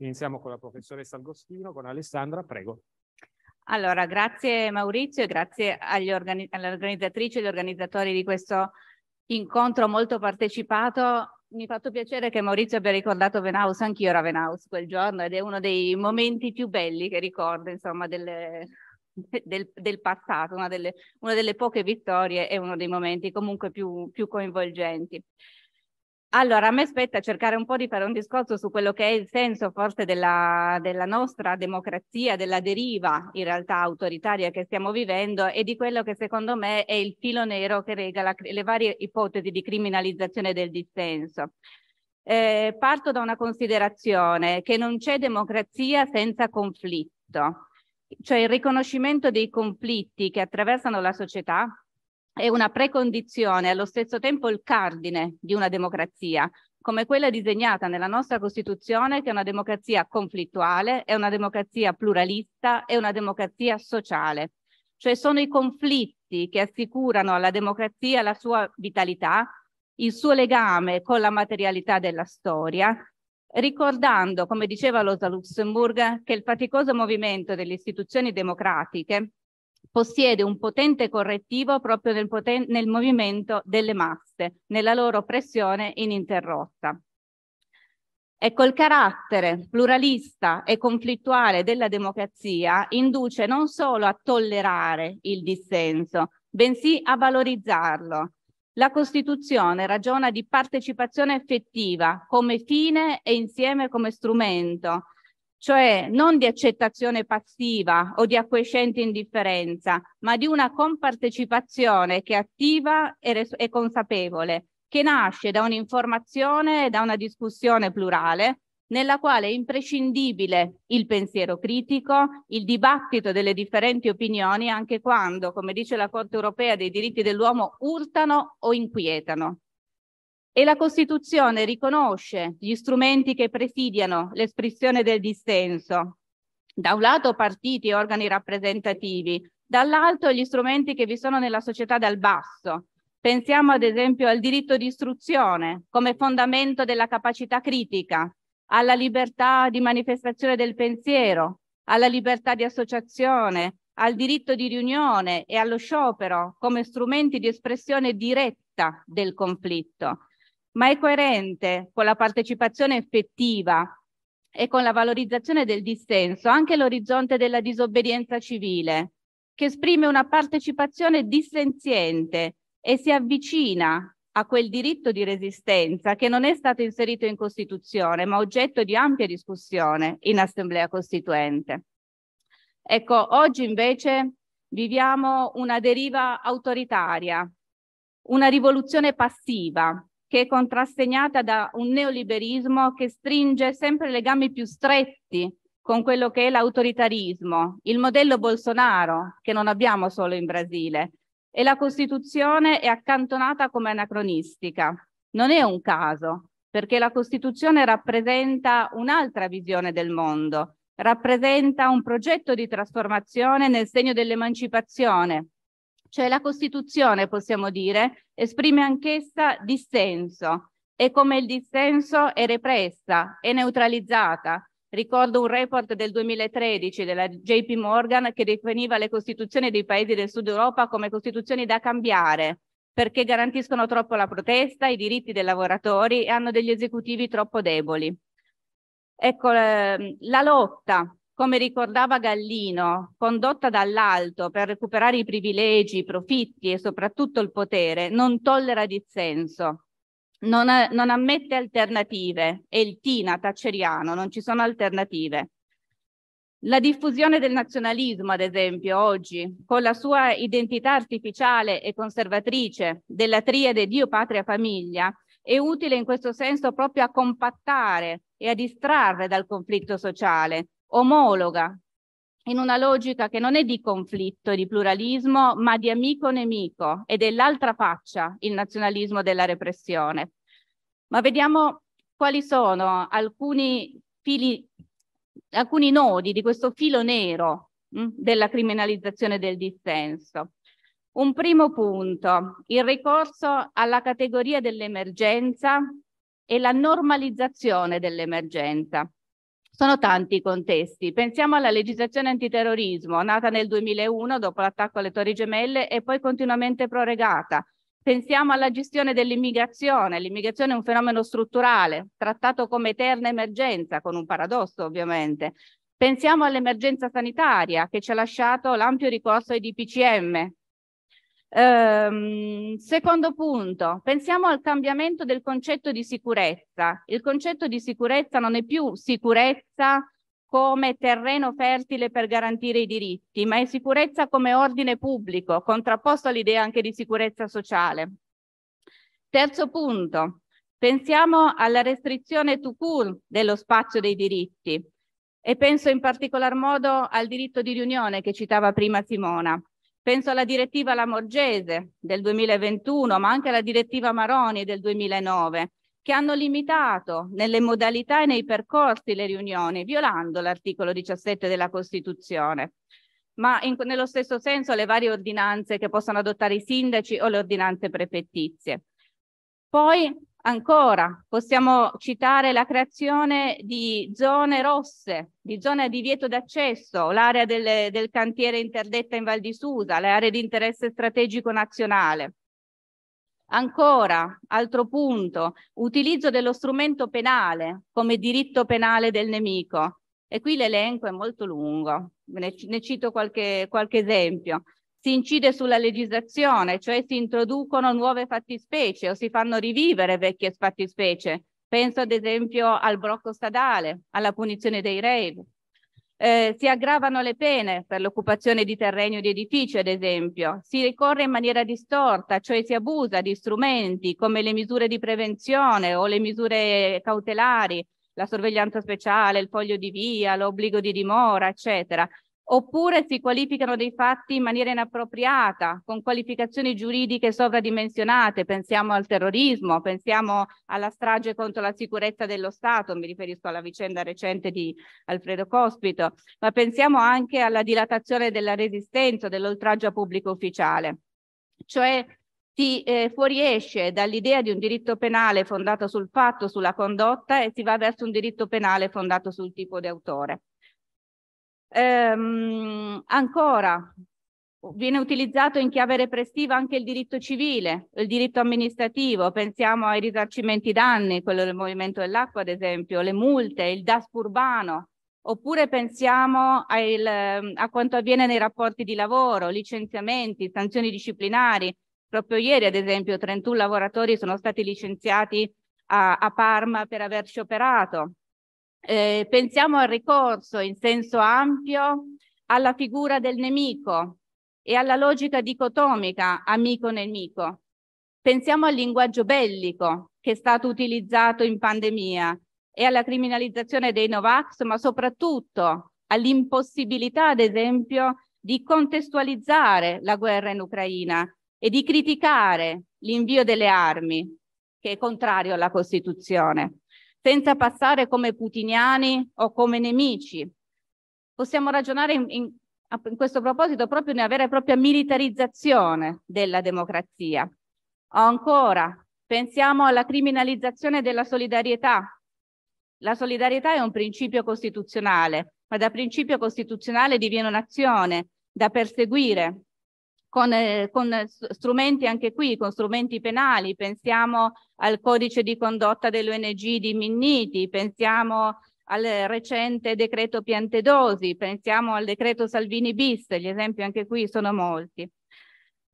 Iniziamo con la professoressa Agostino, con Alessandra, prego. Allora, grazie Maurizio e grazie all'organizzatrice e agli organizzatori di questo incontro molto partecipato. Mi ha fatto piacere che Maurizio abbia ricordato Venaus, anch'io ero a Venaus quel giorno ed è uno dei momenti più belli che ricordo, insomma, delle, del, del, passato, una delle, una delle, poche vittorie e uno dei momenti comunque più, più coinvolgenti. Allora, a me spetta cercare un po' di fare un discorso su quello che è il senso forse della, della, nostra democrazia, della deriva in realtà autoritaria che stiamo vivendo e di quello che secondo me è il filo nero che regala le varie ipotesi di criminalizzazione del dissenso. Eh, parto da una considerazione che non c'è democrazia senza conflitto, cioè il riconoscimento dei conflitti che attraversano la società, è una precondizione e allo stesso tempo il cardine di una democrazia, come quella disegnata nella nostra Costituzione, che è una democrazia conflittuale, è una democrazia pluralista, è una democrazia sociale. Cioè sono i conflitti che assicurano alla democrazia la sua vitalità, il suo legame con la materialità della storia, ricordando, come diceva Rosa Luxemburg, che il faticoso movimento delle istituzioni democratiche possiede un potente correttivo proprio nel, poten nel movimento delle masse, nella loro pressione ininterrotta. Ecco, il carattere pluralista e conflittuale della democrazia induce non solo a tollerare il dissenso, bensì a valorizzarlo. La Costituzione ragiona di partecipazione effettiva come fine e insieme come strumento, cioè non di accettazione passiva o di acquiescente indifferenza, ma di una compartecipazione che è attiva e, e consapevole, che nasce da un'informazione e da una discussione plurale nella quale è imprescindibile il pensiero critico, il dibattito delle differenti opinioni, anche quando, come dice la Corte europea dei diritti dell'uomo, urtano o inquietano e la Costituzione riconosce gli strumenti che presidiano l'espressione del dissenso. Da un lato partiti e organi rappresentativi, dall'altro gli strumenti che vi sono nella società dal basso. Pensiamo ad esempio al diritto di istruzione come fondamento della capacità critica, alla libertà di manifestazione del pensiero, alla libertà di associazione, al diritto di riunione e allo sciopero come strumenti di espressione diretta del conflitto ma è coerente con la partecipazione effettiva e con la valorizzazione del dissenso anche l'orizzonte della disobbedienza civile, che esprime una partecipazione dissenziente e si avvicina a quel diritto di resistenza che non è stato inserito in Costituzione, ma oggetto di ampia discussione in Assemblea Costituente. Ecco, oggi invece viviamo una deriva autoritaria, una rivoluzione passiva, che è contrassegnata da un neoliberismo che stringe sempre legami più stretti con quello che è l'autoritarismo, il modello Bolsonaro, che non abbiamo solo in Brasile, e la Costituzione è accantonata come anacronistica. Non è un caso, perché la Costituzione rappresenta un'altra visione del mondo, rappresenta un progetto di trasformazione nel segno dell'emancipazione, cioè la Costituzione, possiamo dire, esprime anch'essa dissenso e come il dissenso è repressa, è neutralizzata. Ricordo un report del 2013 della JP Morgan che definiva le costituzioni dei paesi del sud Europa come costituzioni da cambiare perché garantiscono troppo la protesta, i diritti dei lavoratori e hanno degli esecutivi troppo deboli. Ecco, ehm, la lotta come ricordava Gallino, condotta dall'alto per recuperare i privilegi, i profitti e soprattutto il potere, non tollera dissenso, non, non ammette alternative, è il Tina tacceriano, non ci sono alternative. La diffusione del nazionalismo, ad esempio, oggi, con la sua identità artificiale e conservatrice della triade Dio, patria, famiglia, è utile in questo senso proprio a compattare e a distrarre dal conflitto sociale, omologa in una logica che non è di conflitto, di pluralismo, ma di amico-nemico ed è l'altra faccia il nazionalismo della repressione. Ma vediamo quali sono alcuni, fili, alcuni nodi di questo filo nero mh, hm, della criminalizzazione del dissenso. Un primo punto, il ricorso alla categoria dell'emergenza e la normalizzazione dell'emergenza. Sono tanti i contesti. Pensiamo alla legislazione antiterrorismo, nata nel 2001 dopo l'attacco alle Torri Gemelle e poi continuamente prorogata. Pensiamo alla gestione dell'immigrazione. L'immigrazione è un fenomeno strutturale, trattato come eterna emergenza, con un paradosso ovviamente. Pensiamo all'emergenza sanitaria che ci ha lasciato l'ampio ricorso ai DPCM, Ehm, secondo punto, pensiamo al cambiamento del concetto di sicurezza. Il concetto di sicurezza non è più sicurezza come terreno fertile per garantire i diritti, ma è sicurezza come ordine pubblico, contrapposto all'idea anche di sicurezza sociale. Terzo punto, pensiamo alla restrizione to cool dello spazio dei diritti e penso in particolar modo al diritto di riunione che citava prima Simona. Penso alla direttiva Lamorgese del 2021, ma anche alla direttiva Maroni del 2009, che hanno limitato nelle modalità e nei percorsi le riunioni, violando l'articolo 17 della Costituzione. Ma in, nello stesso senso le varie ordinanze che possono adottare i sindaci o le ordinanze prefettizie. Poi Ancora, possiamo citare la creazione di zone rosse, di zone di vieto d'accesso, l'area del, del, cantiere interdetta in Val di Susa, le aree di interesse strategico nazionale. Ancora, altro punto, utilizzo dello strumento penale come diritto penale del nemico. E qui l'elenco è molto lungo, ne, ne cito qualche, qualche esempio si incide sulla legislazione, cioè si introducono nuove fattispecie o si fanno rivivere vecchie fattispecie. Penso ad esempio al blocco stradale, alla punizione dei rave. Eh, si aggravano le pene per l'occupazione di terreni o di edifici, ad esempio. Si ricorre in maniera distorta, cioè si abusa di strumenti come le misure di prevenzione o le misure cautelari, la sorveglianza speciale, il foglio di via, l'obbligo di dimora, eccetera oppure si qualificano dei fatti in maniera inappropriata, con qualificazioni giuridiche sovradimensionate, pensiamo al terrorismo, pensiamo alla strage contro la sicurezza dello Stato, mi riferisco alla vicenda recente di Alfredo Cospito, ma pensiamo anche alla dilatazione della resistenza, dell'oltraggio a pubblico ufficiale. Cioè si eh, fuoriesce dall'idea di un diritto penale fondato sul fatto, sulla condotta e si va verso un diritto penale fondato sul tipo di autore. Ehm, ancora, viene utilizzato in chiave repressiva anche il diritto civile, il diritto amministrativo, pensiamo ai risarcimenti danni, quello del movimento dell'acqua ad esempio, le multe, il DASP urbano, oppure pensiamo al, a quanto avviene nei rapporti di lavoro, licenziamenti, sanzioni disciplinari. Proprio ieri ad esempio 31 lavoratori sono stati licenziati a, a Parma per aver scioperato. Eh, pensiamo al ricorso in senso ampio alla figura del nemico e alla logica dicotomica amico-nemico. Pensiamo al linguaggio bellico che è stato utilizzato in pandemia e alla criminalizzazione dei Novax, ma soprattutto all'impossibilità, ad esempio, di contestualizzare la guerra in Ucraina e di criticare l'invio delle armi, che è contrario alla Costituzione senza passare come putiniani o come nemici. Possiamo ragionare in, in, in questo proposito proprio nella vera e propria militarizzazione della democrazia. O ancora, pensiamo alla criminalizzazione della solidarietà. La solidarietà è un principio costituzionale, ma da principio costituzionale diviene un'azione da perseguire con, eh, con, eh, strumenti anche qui, con strumenti penali, pensiamo al codice di condotta dell'ONG di Minniti, pensiamo al recente decreto Piantedosi, pensiamo al decreto Salvini bis, gli esempi anche qui sono molti.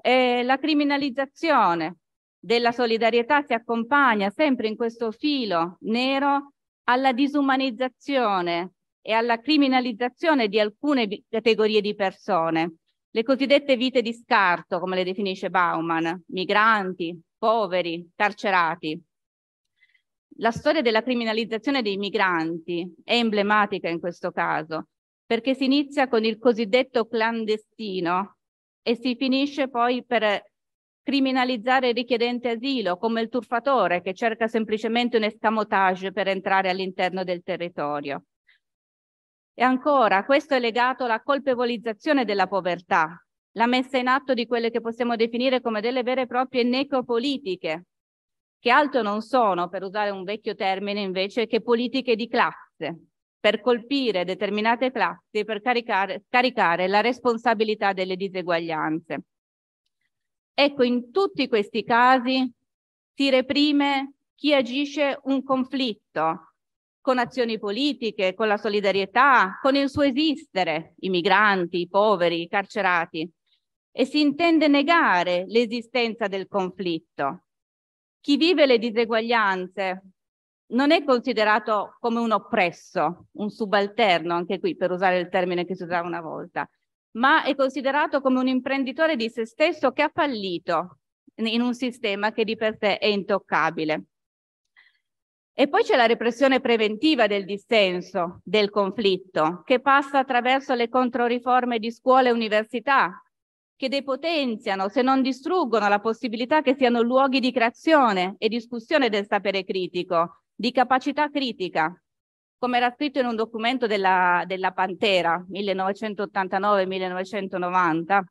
E la criminalizzazione della solidarietà si accompagna sempre in questo filo nero alla disumanizzazione e alla criminalizzazione di alcune categorie di persone le cosiddette vite di scarto, come le definisce Bauman, migranti, poveri, carcerati. La storia della criminalizzazione dei migranti è emblematica in questo caso, perché si inizia con il cosiddetto clandestino e si finisce poi per criminalizzare il richiedente asilo come il turfatore che cerca semplicemente un escamotage per entrare all'interno del territorio. E ancora, questo è legato alla colpevolizzazione della povertà, la messa in atto di quelle che possiamo definire come delle vere e proprie necropolitiche, che altro non sono, per usare un vecchio termine invece, che politiche di classe, per colpire determinate classi, per caricare, caricare la responsabilità delle diseguaglianze. Ecco, in tutti questi casi si reprime chi agisce un conflitto, con azioni politiche, con la solidarietà, con il suo esistere, i migranti, i poveri, i carcerati, e si intende negare l'esistenza del conflitto. Chi vive le diseguaglianze non è considerato come un oppresso, un subalterno, anche qui per usare il termine che si usava una volta, ma è considerato come un imprenditore di se stesso che ha fallito in un sistema che di per sé è intoccabile. E poi c'è la repressione preventiva del dissenso, del conflitto, che passa attraverso le controriforme di scuole e università, che depotenziano, se non distruggono, la possibilità che siano luoghi di creazione e discussione del sapere critico, di capacità critica, come era scritto in un documento della, della Pantera 1989-1990.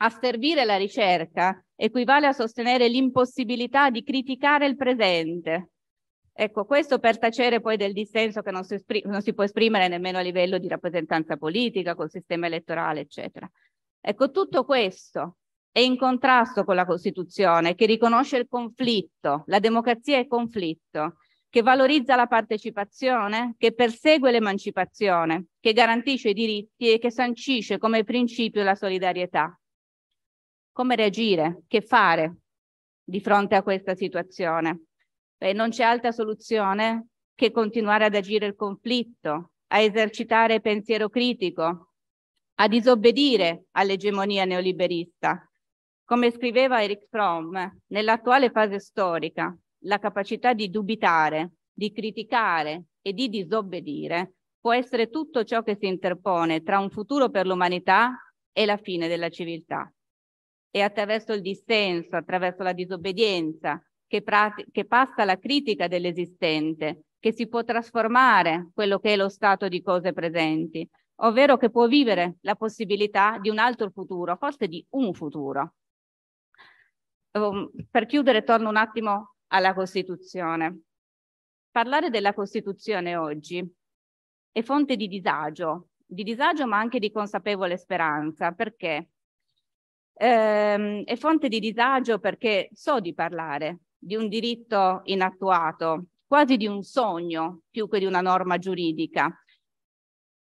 a servire la ricerca equivale a sostenere l'impossibilità di criticare il presente, Ecco, questo per tacere poi del dissenso che non si, non si può esprimere nemmeno a livello di rappresentanza politica, col sistema elettorale, eccetera. Ecco, tutto questo è in contrasto con la Costituzione che riconosce il conflitto, la democrazia è conflitto, che valorizza la partecipazione, che persegue l'emancipazione, che garantisce i diritti e che sancisce come principio la solidarietà. Come reagire? Che fare di fronte a questa situazione? Beh, non c'è altra soluzione che continuare ad agire il conflitto, a esercitare pensiero critico, a disobbedire all'egemonia neoliberista. Come scriveva Eric Fromm, nell'attuale fase storica, la capacità di dubitare, di criticare e di disobbedire può essere tutto ciò che si interpone tra un futuro per l'umanità e la fine della civiltà. È attraverso il dissenso, attraverso la disobbedienza, che, che passa la critica dell'esistente, che si può trasformare quello che è lo stato di cose presenti, ovvero che può vivere la possibilità di un altro futuro, forse di un futuro. Um, per chiudere torno un attimo alla Costituzione. Parlare della Costituzione oggi è fonte di disagio, di disagio ma anche di consapevole speranza, perché ehm, è fonte di disagio perché so di parlare, di un diritto inattuato, quasi di un sogno più che di una norma giuridica,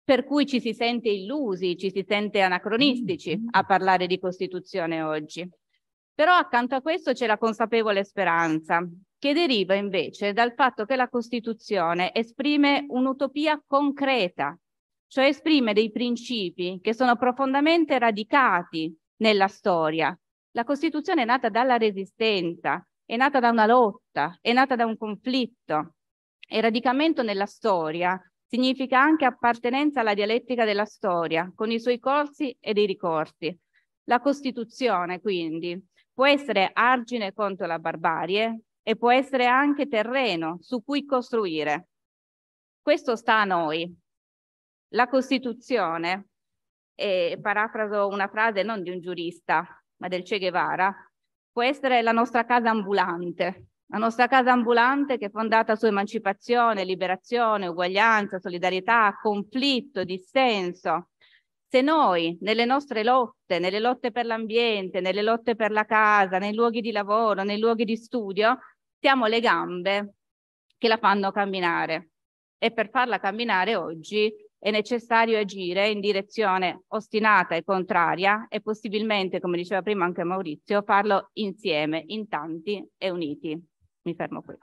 per cui ci si sente illusi, ci si sente anacronistici a parlare di Costituzione oggi. Però accanto a questo c'è la consapevole speranza, che deriva invece dal fatto che la Costituzione esprime un'utopia concreta, cioè esprime dei principi che sono profondamente radicati nella storia. La Costituzione è nata dalla resistenza, è nata da una lotta, è nata da un conflitto. E radicamento nella storia significa anche appartenenza alla dialettica della storia, con i suoi corsi e dei ricorsi. La Costituzione, quindi, può essere argine contro la barbarie e può essere anche terreno su cui costruire. Questo sta a noi. La Costituzione, e parafraso una frase non di un giurista, ma del Che Guevara, può essere la nostra casa ambulante, la nostra casa ambulante che è fondata su emancipazione, liberazione, uguaglianza, solidarietà, conflitto, dissenso. Se noi nelle nostre lotte, nelle lotte per l'ambiente, nelle lotte per la casa, nei luoghi di lavoro, nei luoghi di studio, siamo le gambe che la fanno camminare. E per farla camminare oggi è necessario agire in direzione ostinata e contraria e possibilmente, come diceva prima anche Maurizio, farlo insieme, in tanti e uniti. Mi fermo qui.